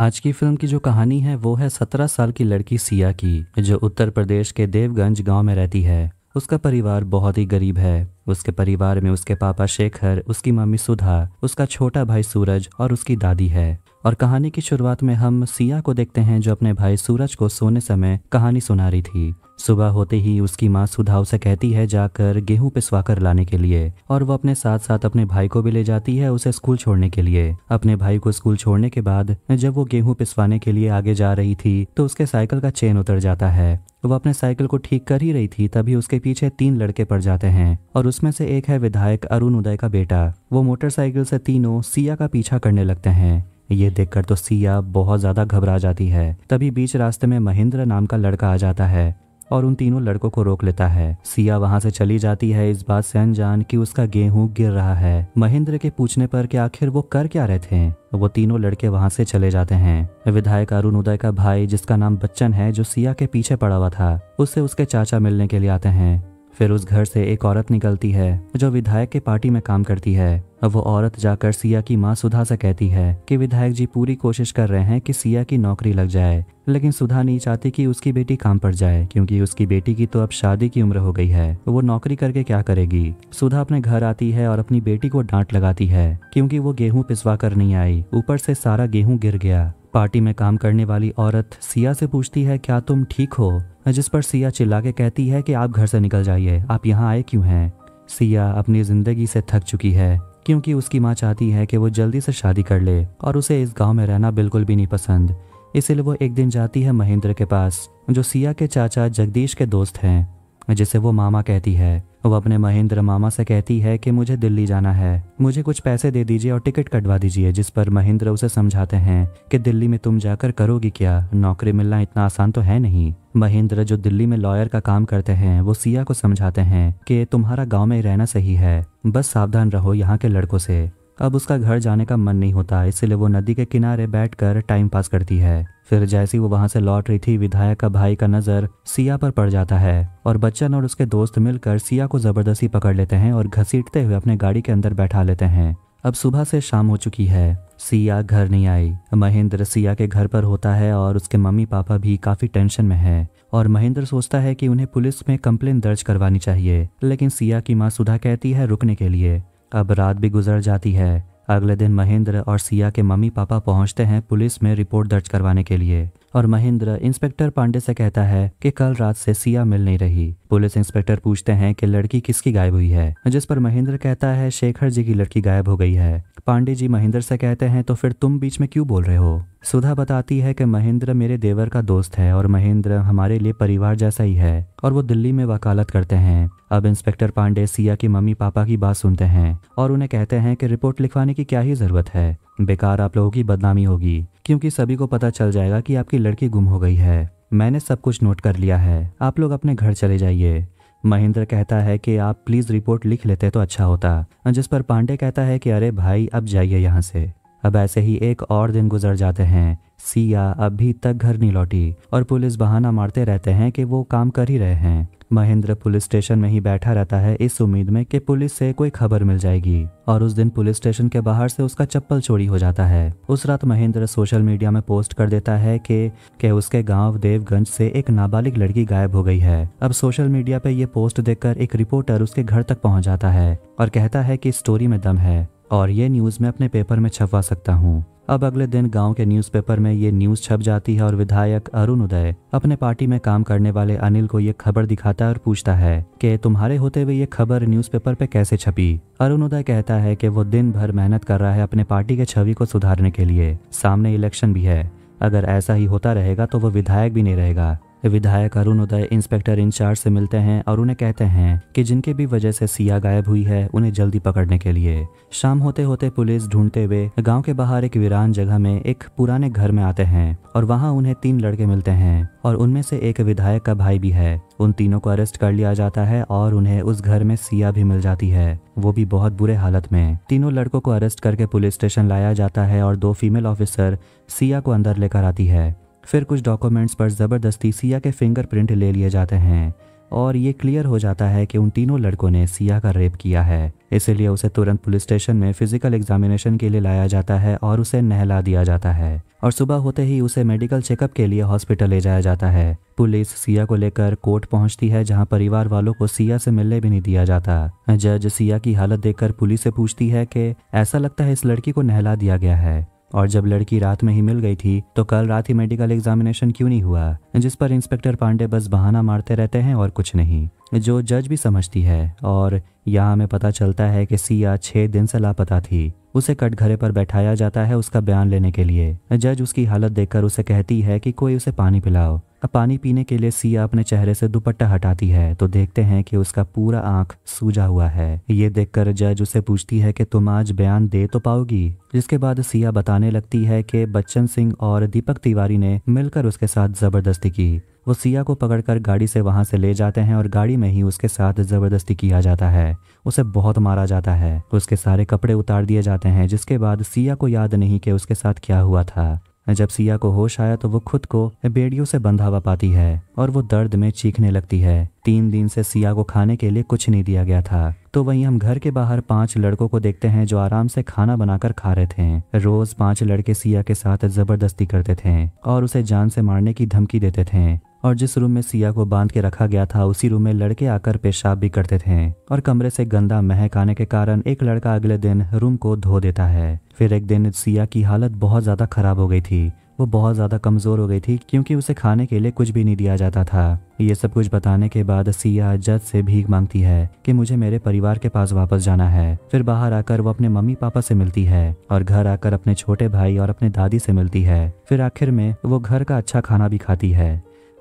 आज की फिल्म की जो कहानी है वो है सत्रह साल की लड़की सिया की जो उत्तर प्रदेश के देवगंज गाँव में रहती है उसका परिवार बहुत ही गरीब है उसके परिवार में उसके पापा शेखर उसकी मम्मी सुधा उसका छोटा भाई सूरज और उसकी दादी है और कहानी की शुरुआत में हम सिया को देखते हैं जो अपने भाई सूरज को सोने समय कहानी सुना रही थी सुबह होते ही उसकी माँ सुधाव से कहती है जाकर गेहूं पिसवा कर लाने के लिए और वो अपने साथ साथ अपने भाई को भी ले जाती है उसे स्कूल छोड़ने के लिए अपने भाई को स्कूल छोड़ने के बाद जब वो गेहूं पिसवाने के लिए आगे जा रही थी तो उसके साइकिल का चेन उतर जाता है वो अपने साइकिल को ठीक कर ही रही थी तभी उसके पीछे तीन लड़के पड़ जाते हैं और उसमें से एक है विधायक अरुण उदय का बेटा वो मोटरसाइकिल से तीनों सिया का पीछा करने लगते हैं ये देखकर तो सिया बहुत ज्यादा घबरा जाती है तभी बीच रास्ते में महेंद्र नाम का लड़का आ जाता है और उन तीनों लड़कों को रोक लेता है सिया वहां से चली जाती है इस बात से अनजान कि उसका गेहूं गिर रहा है महेंद्र के पूछने पर कि आखिर वो कर क्या रहे थे वो तीनों लड़के वहां से चले जाते हैं विधायक अरुण उदय का भाई जिसका नाम बच्चन है जो सिया के पीछे पड़ा हुआ था उससे उसके चाचा मिलने के लिए आते हैं फिर उस घर से एक औरत निकलती है जो विधायक के पार्टी में काम करती है वो औरत जाकर सिया की माँ सुधा से कहती है कि विधायक जी पूरी कोशिश कर रहे हैं कि सिया की नौकरी लग जाए लेकिन सुधा नहीं चाहती कि उसकी बेटी काम पर जाए क्योंकि उसकी बेटी की तो अब शादी की उम्र हो गई है वो नौकरी करके क्या करेगी सुधा अपने घर आती है और अपनी बेटी को डांट लगाती है क्योंकि वो गेहूं पिसवा कर नहीं आई ऊपर से सारा गेहूं गिर गया पार्टी में काम करने वाली औरत सिया से पूछती है क्या तुम ठीक हो जिस पर सिया चिल्ला के कहती है कि आप घर से निकल जाइए आप यहाँ आए क्यों हैं सिया अपनी जिंदगी से थक चुकी है क्योंकि उसकी माँ चाहती है कि वो जल्दी से शादी कर ले और उसे इस गांव में रहना बिल्कुल भी नहीं पसंद इसलिए वो एक दिन जाती है महेंद्र के पास जो सिया के चाचा जगदीश के दोस्त हैं जिसे वो मामा कहती है वो अपने महेंद्र मामा से कहती है कि मुझे दिल्ली जाना है मुझे कुछ पैसे दे दीजिए और टिकट कटवा दीजिए जिस पर महेंद्र उसे समझाते हैं कि दिल्ली में तुम जाकर करोगी क्या नौकरी मिलना इतना आसान तो है नहीं महेंद्र जो दिल्ली में लॉयर का काम करते हैं वो सिया को समझाते हैं कि तुम्हारा गांव में रहना सही है बस सावधान रहो यहाँ के लड़कों से अब उसका घर जाने का मन नहीं होता इसलिए वो नदी के किनारे बैठकर टाइम पास करती है फिर जैसी वो वहां से लौट रही थी विधायक का भाई का नजर सिया पर पड़ जाता है और बच्चन और उसके दोस्त मिलकर सिया को जबरदस्ती पकड़ लेते हैं और घसीटते हुए अपने गाड़ी के अंदर बैठा लेते हैं अब सुबह से शाम हो चुकी है सिया घर नहीं आई महेंद्र सिया के घर पर होता है और उसके मम्मी पापा भी काफ़ी टेंशन में है और महेंद्र सोचता है कि उन्हें पुलिस में कंप्लेन दर्ज करवानी चाहिए लेकिन सिया की माँ सुधा कहती है रुकने के लिए अब रात भी गुजर जाती है अगले दिन महेंद्र और सिया के मम्मी पापा पहुंचते हैं पुलिस में रिपोर्ट दर्ज करवाने के लिए और महेंद्र इंस्पेक्टर पांडे से कहता है कि कल रात से सिया मिल नहीं रही पुलिस इंस्पेक्टर पूछते हैं कि लड़की किसकी गायब हुई है जिस पर महेंद्र कहता है शेखर जी की लड़की गायब हो गई है पांडे जी महेंद्र से कहते हैं तो फिर तुम बीच में क्यों बोल रहे हो सुधा बताती है कि महेंद्र मेरे देवर का दोस्त है और महेंद्र हमारे लिए परिवार जैसा ही है और वो दिल्ली में वकालत करते हैं अब इंस्पेक्टर पांडे सिया के मम्मी पापा की बात सुनते हैं और उन्हें कहते हैं कि रिपोर्ट लिखवाने की क्या ही जरूरत है बेकार आप लोगों की बदनामी होगी क्योंकि सभी को पता चल जाएगा कि आपकी लड़की गुम हो गई है मैंने सब कुछ नोट कर लिया है आप लोग अपने घर चले जाइए महेंद्र कहता है कि आप प्लीज़ रिपोर्ट लिख लेते तो अच्छा होता जिस पर पांडे कहता है कि अरे भाई अब जाइए यहाँ से अब ऐसे ही एक और दिन गुजर जाते हैं सिया अभी तक घर नहीं लौटी और पुलिस बहाना मारते रहते हैं कि वो काम कर ही रहे हैं महेंद्र पुलिस स्टेशन में ही बैठा रहता है इस उम्मीद में कि पुलिस से कोई खबर मिल जाएगी और उस दिन पुलिस स्टेशन के बाहर से उसका चप्पल चोरी हो जाता है उस रात महेंद्र सोशल मीडिया में पोस्ट कर देता है कि कि उसके गांव देवगंज से एक नाबालिग लड़की गायब हो गई है अब सोशल मीडिया पे ये पोस्ट देखकर एक रिपोर्टर उसके घर तक पहुंच जाता है और कहता है कि स्टोरी में दम है और ये न्यूज़ मैं अपने पेपर में छपवा सकता हूँ अब अगले दिन गांव के न्यूज़पेपर में ये न्यूज़ छप जाती है और विधायक अरुण उदय अपने पार्टी में काम करने वाले अनिल को ये खबर दिखाता है और पूछता है कि तुम्हारे होते हुए ये खबर न्यूज़पेपर पे कैसे छपी अरुण उदय कहता है कि वो दिन भर मेहनत कर रहा है अपने पार्टी के छवि को सुधारने के लिए सामने इलेक्शन भी है अगर ऐसा ही होता रहेगा तो वो विधायक भी नहीं रहेगा विधायक अरुण उदय इंस्पेक्टर इंचार्ज से मिलते हैं और उन्हें कहते हैं कि जिनके भी वजह से सिया गायब हुई है उन्हें जल्दी पकड़ने के लिए शाम होते होते पुलिस ढूंढते हुए गांव के बाहर एक वीरान जगह में एक पुराने घर में आते हैं और वहां उन्हें तीन लड़के मिलते हैं और उनमें से एक विधायक का भाई भी है उन तीनों को अरेस्ट कर लिया जाता है और उन्हें उस घर में सिया भी मिल जाती है वो भी बहुत बुरे हालत में तीनों लड़कों को अरेस्ट करके पुलिस स्टेशन लाया जाता है और दो फीमेल ऑफिसर सिया को अंदर लेकर आती है फिर कुछ डॉक्यूमेंट्स पर ज़बरदस्ती सिया के फिंगरप्रिंट ले लिए जाते हैं और ये क्लियर हो जाता है कि उन तीनों लड़कों ने सिया का रेप किया है इसीलिए उसे तुरंत पुलिस स्टेशन में फिजिकल एग्जामिनेशन के लिए लाया जाता है और उसे नहला दिया जाता है और सुबह होते ही उसे मेडिकल चेकअप के लिए हॉस्पिटल ले जाया जाता है पुलिस सिया को लेकर कोर्ट पहुंचती है जहां परिवार वालों को सिया से मिलने भी नहीं दिया जाता जज सिया की हालत देखकर पुलिस से पूछती है कि ऐसा लगता है इस लड़की को नहला दिया गया है और जब लड़की रात में ही मिल गई थी तो कल रात ही मेडिकल एग्जामिनेशन क्यों नहीं हुआ जिस पर इंस्पेक्टर पांडे बस बहाना मारते रहते हैं और कुछ नहीं जो जज भी समझती है और यहाँ हमें पता चलता है कि सिया छह दिन से लापता थी उसे कटघरे पर बैठाया जाता है उसका बयान लेने के लिए जज उसकी हालत देखकर उसे कहती है कि कोई उसे पानी पिलाओ अब पानी पीने के लिए सिया अपने चेहरे से दुपट्टा हटाती है तो देखते हैं कि उसका पूरा आंख सूजा हुआ है ये देखकर जज उसे पूछती है कि तुम आज बयान दे तो पाओगी जिसके बाद सिया बताने लगती है कि बच्चन सिंह और दीपक तिवारी ने मिलकर उसके साथ जबरदस्ती की वो सिया को पकड़कर गाड़ी से वहां से ले जाते हैं और गाड़ी में ही उसके साथ ज़बरदस्ती किया जाता है उसे बहुत मारा जाता है उसके सारे कपड़े उतार दिए जाते हैं जिसके बाद सिया को याद नहीं कि उसके साथ क्या हुआ था जब सिया को होश आया तो वो खुद को बेड़ियों से बंधा हुआ पाती है और वो दर्द में चीखने लगती है तीन दिन से सिया को खाने के लिए कुछ नहीं दिया गया था तो वहीं हम घर के बाहर पांच लड़कों को देखते हैं जो आराम से खाना बनाकर खा रहे थे रोज पांच लड़के सिया के साथ जबरदस्ती करते थे और उसे जान से मारने की धमकी देते थे और जिस रूम में सिया को बांध के रखा गया था उसी रूम में लड़के आकर पेशाब भी करते थे और कमरे से गंदा महक आने के कारण एक लड़का अगले दिन रूम को धो देता है फिर एक दिन सिया की हालत बहुत ज़्यादा खराब हो गई थी वो बहुत ज़्यादा कमज़ोर हो गई थी क्योंकि उसे खाने के लिए कुछ भी नहीं दिया जाता था ये सब कुछ बताने के बाद सिया जज से भीख मांगती है कि मुझे मेरे परिवार के पास वापस जाना है फिर बाहर आकर वो अपने मम्मी पापा से मिलती है और घर आकर अपने छोटे भाई और अपने दादी से मिलती है फिर आखिर में वो घर का अच्छा खाना भी खाती है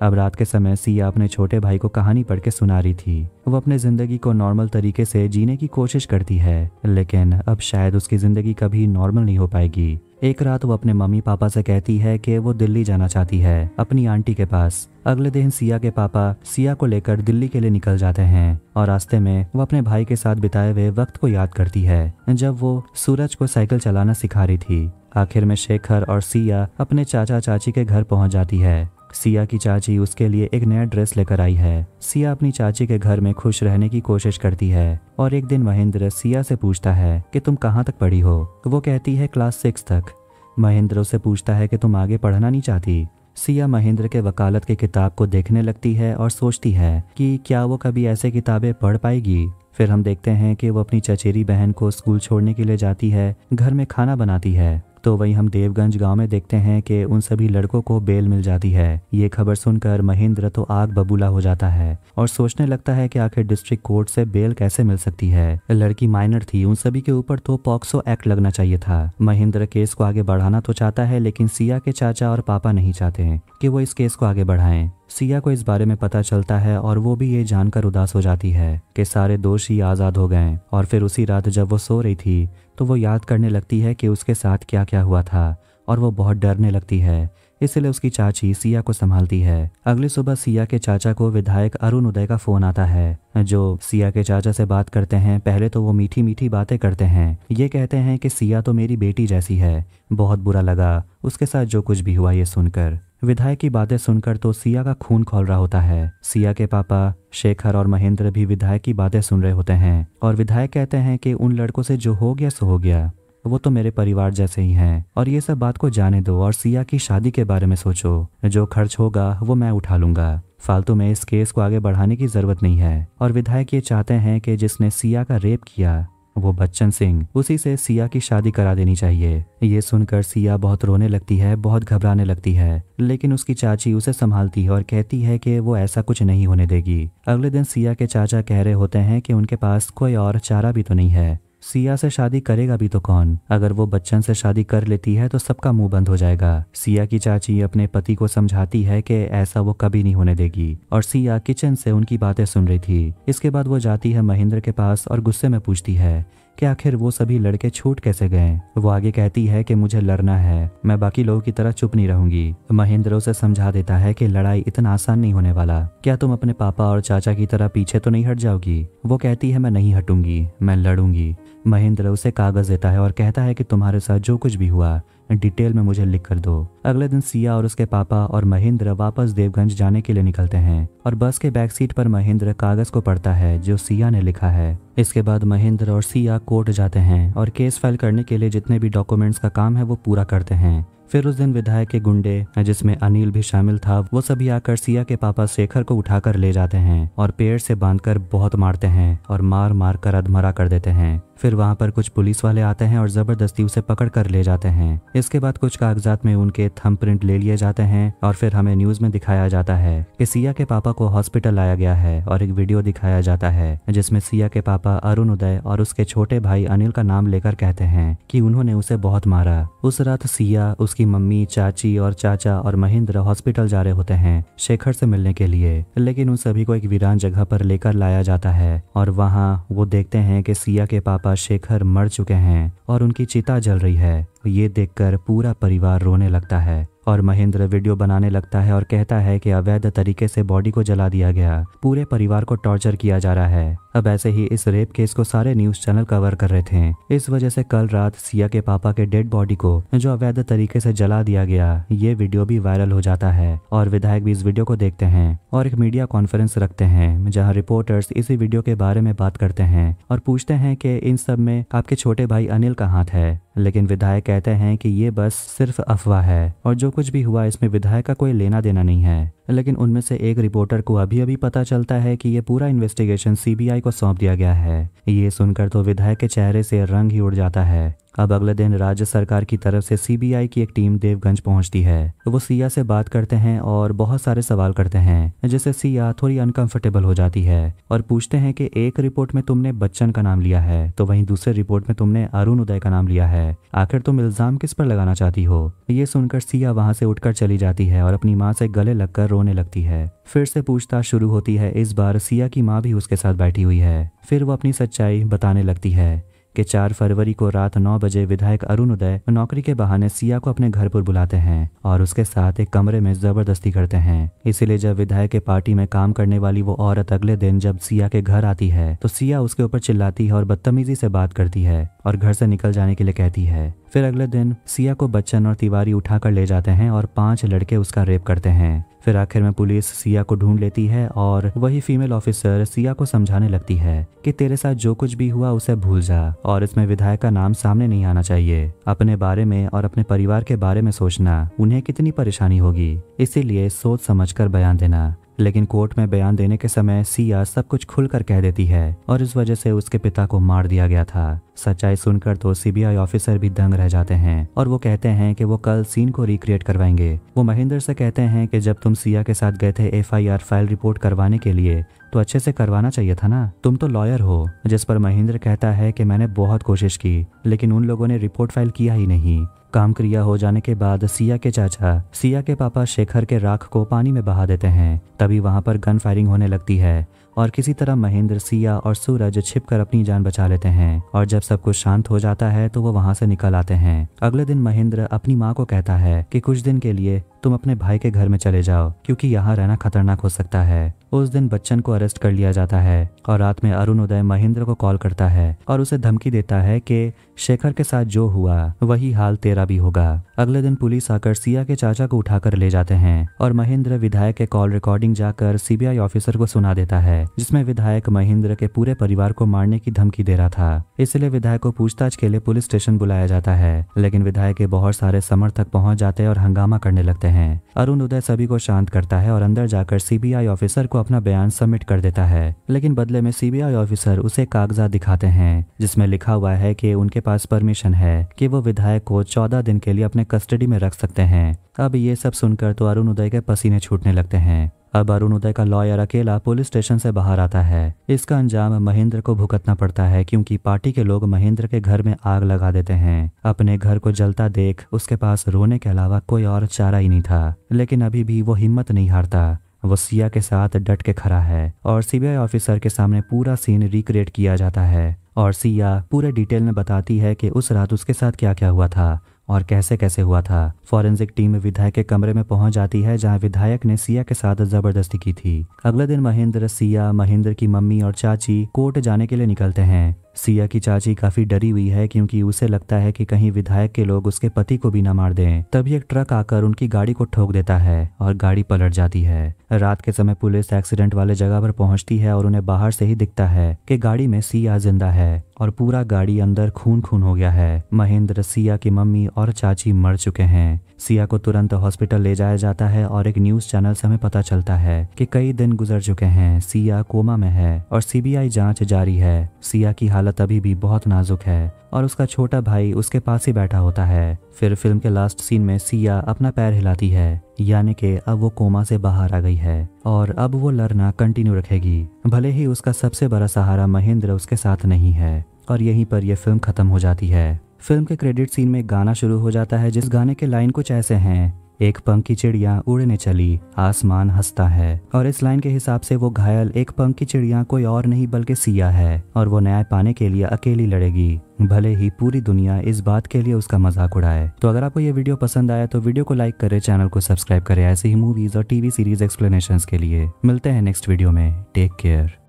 अब रात के समय सिया अपने छोटे भाई को कहानी पढ़ के सुना रही थी वो अपने जिंदगी को नॉर्मल तरीके से जीने की कोशिश करती है लेकिन अब शायद उसकी जिंदगी कभी नॉर्मल नहीं हो पाएगी एक रात वो अपने मम्मी पापा से कहती है कि वो दिल्ली जाना चाहती है अपनी आंटी के पास अगले दिन सिया के पापा सिया को लेकर दिल्ली के लिए निकल जाते हैं और रास्ते में वो अपने भाई के साथ बिताए हुए वक्त को याद करती है जब वो सूरज को साइकिल चलाना सिखा रही थी आखिर में शेखर और सिया अपने चाचा चाची के घर पहुंच जाती है सिया की चाची उसके लिए एक नया ड्रेस लेकर आई है सिया अपनी चाची के घर में खुश रहने की कोशिश करती है और एक दिन महेंद्र सिया से पूछता है कि तुम कहाँ तक पढ़ी हो वो कहती है क्लास सिक्स तक महेंद्र उसे पूछता है कि तुम आगे पढ़ना नहीं चाहती सिया महेंद्र के वकालत की किताब को देखने लगती है और सोचती है कि क्या वो कभी ऐसे किताबें पढ़ पाएगी फिर हम देखते हैं कि वो अपनी चचेरी बहन को स्कूल छोड़ने के लिए जाती है घर में खाना बनाती है तो वहीं हम देवगंज गांव में देखते हैं कि उन सभी लड़कों को बेल मिल जाती है ये खबर सुनकर महेंद्र तो आग बबूला हो जाता है और सोचने लगता है कि आखिर डिस्ट्रिक्ट कोर्ट से बेल कैसे मिल सकती है लड़की माइनर थी उन सभी के ऊपर तो पॉक्सो एक्ट लगना चाहिए था महेंद्र केस को आगे बढ़ाना तो चाहता है लेकिन सिया के चाचा और पापा नहीं चाहते कि वो इस केस को आगे बढ़ाएं सिया को इस बारे में पता चलता है और वो भी ये जानकर उदास हो जाती है कि सारे दोषी आज़ाद हो गए और फिर उसी रात जब वो सो रही थी तो वो याद करने लगती है कि उसके साथ क्या क्या हुआ था और वो बहुत डरने लगती है इसलिए उसकी चाची सिया को संभालती है अगली सुबह सिया के चाचा को विधायक अरुण उदय का फोन आता है जो सिया के चाचा से बात करते हैं पहले तो वो मीठी मीठी बातें करते हैं ये कहते हैं कि सिया तो मेरी बेटी जैसी है बहुत बुरा लगा उसके साथ जो कुछ भी हुआ ये सुनकर विधायक की बातें सुनकर तो सिया का खून खोल रहा होता है सिया के पापा शेखर और महेंद्र भी विधायक की बातें सुन रहे होते हैं और विधायक कहते हैं कि उन लड़कों से जो हो गया सो हो गया वो तो मेरे परिवार जैसे ही हैं और ये सब बात को जाने दो और सिया की शादी के बारे में सोचो जो खर्च होगा वो मैं उठा लूंगा फालतू में इस केस को आगे बढ़ाने की जरूरत नहीं है और विधायक ये चाहते हैं कि जिसने सिया का रेप किया वो बच्चन सिंह उसी से सिया की शादी करा देनी चाहिए ये सुनकर सिया बहुत रोने लगती है बहुत घबराने लगती है लेकिन उसकी चाची उसे संभालती है और कहती है कि वो ऐसा कुछ नहीं होने देगी अगले दिन सिया के चाचा कह रहे होते हैं कि उनके पास कोई और चारा भी तो नहीं है सिया से शादी करेगा भी तो कौन अगर वो बच्चन से शादी कर लेती है तो सबका मुंह बंद हो जाएगा सिया की चाची अपने पति को समझाती है कि ऐसा वो कभी नहीं होने देगी और सिया किचन से उनकी बातें सुन रही थी इसके बाद वो जाती है महेंद्र के पास और गुस्से में पूछती है कि आखिर वो सभी लड़के छूट कैसे गए वो आगे कहती है कि मुझे लड़ना है मैं बाकी लोगों की तरह चुप नहीं रहूंगी महेंद्र उसे समझा देता है कि लड़ाई इतना आसान नहीं होने वाला क्या तुम अपने पापा और चाचा की तरह पीछे तो नहीं हट जाओगी वो कहती है मैं नहीं हटूंगी मैं लड़ूंगी महेंद्र उसे कागज देता है और कहता है कि तुम्हारे साथ जो कुछ भी हुआ डिटेल में मुझे लिख कर दो अगले दिन सिया और उसके पापा और महेंद्र वापस देवगंज जाने के लिए निकलते हैं और बस के बैक सीट पर महेंद्र कागज को पढ़ता है जो सिया ने लिखा है इसके बाद महेंद्र और सिया कोर्ट जाते हैं और केस फाइल करने के लिए जितने भी डॉक्यूमेंट्स का काम है वो पूरा करते हैं फिर उस दिन विधायक के गुंडे जिसमें अनिल भी शामिल था वो सभी आकर सिया के पापा शेखर को उठाकर ले जाते हैं और पेड़ से बांधकर बहुत मारते हैं और मार मार कर अधमरा कर देते हैं फिर वहाँ पर कुछ पुलिस वाले आते हैं और ज़बरदस्ती उसे पकड़ कर ले जाते हैं इसके बाद कुछ कागजात में उनके थम ले लिए जाते हैं और फिर हमें न्यूज़ में दिखाया जाता है कि सिया के पापा को हॉस्पिटल लाया गया है और एक वीडियो दिखाया जाता है जिसमें सिया के पापा अरुण उदय और उसके छोटे भाई अनिल का नाम लेकर कहते हैं कि उन्होंने उसे बहुत मारा उस रात सिया उसकी मम्मी चाची और चाचा और महेंद्र हॉस्पिटल जा रहे होते हैं शेखर से मिलने के लिए लेकिन उन सभी को एक वीरान जगह पर लेकर लाया जाता है और वहाँ वो देखते हैं कि सिया के पापा पापा शेखर मर चुके हैं और उनकी चिता जल रही है ये देखकर पूरा परिवार रोने लगता है और महेंद्र वीडियो बनाने लगता है और कहता है कि अवैध तरीके से बॉडी को जला दिया गया पूरे परिवार को टॉर्चर किया जा रहा है अब ऐसे ही इस रेप केस को सारे न्यूज चैनल कवर कर रहे थे इस वजह से कल रात सिया के पापा के डेड बॉडी को जो अवैध तरीके से जला दिया गया ये वीडियो भी वायरल हो जाता है और विधायक भी इस वीडियो को देखते हैं और एक मीडिया कॉन्फ्रेंस रखते हैं जहाँ रिपोर्टर्स इसी वीडियो के बारे में बात करते हैं और पूछते हैं की इन सब में आपके छोटे भाई अनिल का हाथ है लेकिन विधायक कहते हैं कि ये बस सिर्फ अफवाह है और जो कुछ भी हुआ इसमें विधायक का कोई लेना देना नहीं है लेकिन उनमें से एक रिपोर्टर को अभी अभी पता चलता है कि ये पूरा इन्वेस्टिगेशन सीबीआई को सौंप दिया गया है ये सुनकर तो विधायक के चेहरे से रंग ही उड़ जाता है अब अगले दिन राज्य सरकार की तरफ से सीबीआई की एक टीम देवगंज पहुंचती है वो सिया से बात करते हैं और बहुत सारे सवाल करते हैं जिससे सिया थोड़ी अनकंफर्टेबल हो जाती है और पूछते हैं कि एक रिपोर्ट में तुमने बच्चन का नाम लिया है तो वहीं दूसरे रिपोर्ट में तुमने अरुण उदय का नाम लिया है आखिर तुम इल्जाम किस पर लगाना चाहती हो ये सुनकर सिया वहाँ से उठकर चली जाती है और अपनी माँ से गले लगकर रोने लगती है फिर से पूछताछ शुरू होती है इस बार सिया की माँ भी उसके साथ बैठी हुई है फिर वो अपनी सच्चाई बताने लगती है कि चार फरवरी को रात नौ बजे विधायक अरुण उदय नौकरी के बहाने सिया को अपने घर पर बुलाते हैं और उसके साथ एक कमरे में जबरदस्ती करते हैं इसीलिए जब विधायक के पार्टी में काम करने वाली वो औरत अगले दिन जब सिया के घर आती है तो सिया उसके ऊपर चिल्लाती है और बदतमीजी से बात करती है और घर से निकल जाने के लिए कहती है फिर अगले दिन सिया को बच्चन और तिवारी उठाकर ले जाते हैं और पांच लड़के उसका रेप करते हैं फिर आखिर में पुलिस सिया को ढूंढ लेती है और वही फीमेल ऑफिसर सिया को समझाने लगती है कि तेरे साथ जो कुछ भी हुआ उसे भूल जा और इसमें विधायक का नाम सामने नहीं आना चाहिए अपने बारे में और अपने परिवार के बारे में सोचना उन्हें कितनी परेशानी होगी इसीलिए सोच समझ कर बयान देना लेकिन कोर्ट में बयान देने के समय सिया सब कुछ खुलकर कह देती है और इस वजह से उसके पिता को मार दिया गया था सच्चाई सुनकर तो सीबीआई ऑफिसर भी दंग रह जाते हैं और वो कहते हैं कि वो कल सीन को रिक्रिएट करवाएंगे वो महेंद्र से कहते हैं कि जब तुम सिया के साथ गए थे एफआईआर फाइल रिपोर्ट करवाने के लिए तो अच्छे से करवाना चाहिए था ना तुम तो लॉयर हो जिस पर महेंद्र कहता है कि मैंने बहुत कोशिश की लेकिन उन लोगों ने रिपोर्ट फाइल किया ही नहीं काम क्रिया हो जाने के बाद सिया के चाचा सिया के पापा शेखर के राख को पानी में बहा देते हैं तभी वहां पर गन फायरिंग होने लगती है और किसी तरह महेंद्र सिया और सूरज छिपकर अपनी जान बचा लेते हैं और जब सब कुछ शांत हो जाता है तो वो वहां से निकल आते हैं अगले दिन महेंद्र अपनी माँ को कहता है कि कुछ दिन के लिए तुम अपने भाई के घर में चले जाओ क्योंकि यहाँ रहना खतरनाक हो सकता है उस दिन बच्चन को अरेस्ट कर लिया जाता है और रात में अरुण उदय महेंद्र को कॉल करता है और उसे धमकी देता है कि शेखर के साथ जो हुआ वही हाल तेरा भी होगा अगले दिन पुलिस आकर सिया के चाचा को उठाकर ले जाते हैं और महेंद्र विधायक के कॉल रिकॉर्डिंग जाकर सीबीआई ऑफिसर को सुना देता है जिसमें विधायक महेंद्र के पूरे परिवार को मारने की धमकी दे रहा था इसलिए विधायक को पूछताछ के लिए पुलिस स्टेशन बुलाया जाता है लेकिन विधायक के बहुत सारे समर्थक पहुंच जाते हैं और हंगामा करने लगते हैं अरुण उदय सभी को शांत करता है और अंदर जाकर सीबीआई ऑफिसर को अपना बयान सबमिट कर देता है लेकिन बदले में सीबीआई ऑफिसर उसे कागजात दिखाते हैं जिसमें लिखा हुआ है कि उनके पास परमिशन है कि वो विधायक को चौदह दिन के लिए अपने कस्टडी में रख सकते हैं अब ये सब सुनकर तो अरुण उदय के पसीने छूटने लगते हैं अब अरुण उदय का लॉयर अकेला पुलिस स्टेशन से बाहर आता है इसका अंजाम महेंद्र को भुगतना पड़ता है क्योंकि पार्टी के लोग महेंद्र के घर में आग लगा देते हैं अपने घर को जलता देख उसके पास रोने के अलावा कोई और चारा ही नहीं था लेकिन अभी भी वो हिम्मत नहीं हारता वसिया के साथ डट के खड़ा है और सीबीआई ऑफिसर के सामने पूरा सीन रिक्रिएट किया जाता है और सिया पूरे डिटेल में बताती है कि उस रात उसके साथ क्या क्या हुआ था और कैसे कैसे हुआ था फॉरेंसिक टीम विधायक के कमरे में पहुंच जाती है जहां विधायक ने सिया के साथ जबरदस्ती की थी अगले दिन महेंद्र सिया महेंद्र की मम्मी और चाची कोर्ट जाने के लिए निकलते हैं सिया की चाची काफी डरी हुई है क्योंकि उसे लगता है कि कहीं विधायक के लोग उसके पति को भी न मार दें तभी एक ट्रक आकर उनकी गाड़ी को ठोक देता है और गाड़ी पलट जाती है रात के समय पुलिस एक्सीडेंट वाले जगह पर पहुंचती है और उन्हें बाहर से ही दिखता है कि गाड़ी में सिया जिंदा है और पूरा गाड़ी अंदर खून खून हो गया है महेंद्र सिया की मम्मी और चाची मर चुके हैं सिया को तुरंत हॉस्पिटल ले जाया जाता है और एक न्यूज चैनल से हमें पता चलता है कि कई दिन गुजर चुके हैं सिया कोमा में है और सीबीआई जांच जारी है सिया की हालत अभी भी बहुत नाजुक है और उसका छोटा भाई उसके पास ही बैठा होता है फिर फिल्म के लास्ट सीन में सिया अपना पैर हिलाती है यानी कि अब वो कोमा से बाहर आ गई है और अब वो लड़ना कंटिन्यू रखेगी भले ही उसका सबसे बड़ा सहारा महेंद्र उसके साथ नहीं है और यहीं पर यह फिल्म खत्म हो जाती है फिल्म के क्रेडिट सीन में गाना शुरू हो जाता है जिस गाने के लाइन कुछ ऐसे हैं एक पंख की चिड़िया उड़ने चली आसमान हंसता है और इस लाइन के हिसाब से वो घायल एक पंख की चिड़िया कोई और नहीं बल्कि सिया है और वो न्याय पाने के लिए अकेली लड़ेगी भले ही पूरी दुनिया इस बात के लिए उसका मजाक उड़ाए तो अगर आपको ये वीडियो पसंद आया तो वीडियो को लाइक करें चैनल को सब्सक्राइब करें ऐसे ही मूवीज और टीवी सीरीज एक्सप्लेनेशन के लिए मिलते हैं नेक्स्ट वीडियो में टेक केयर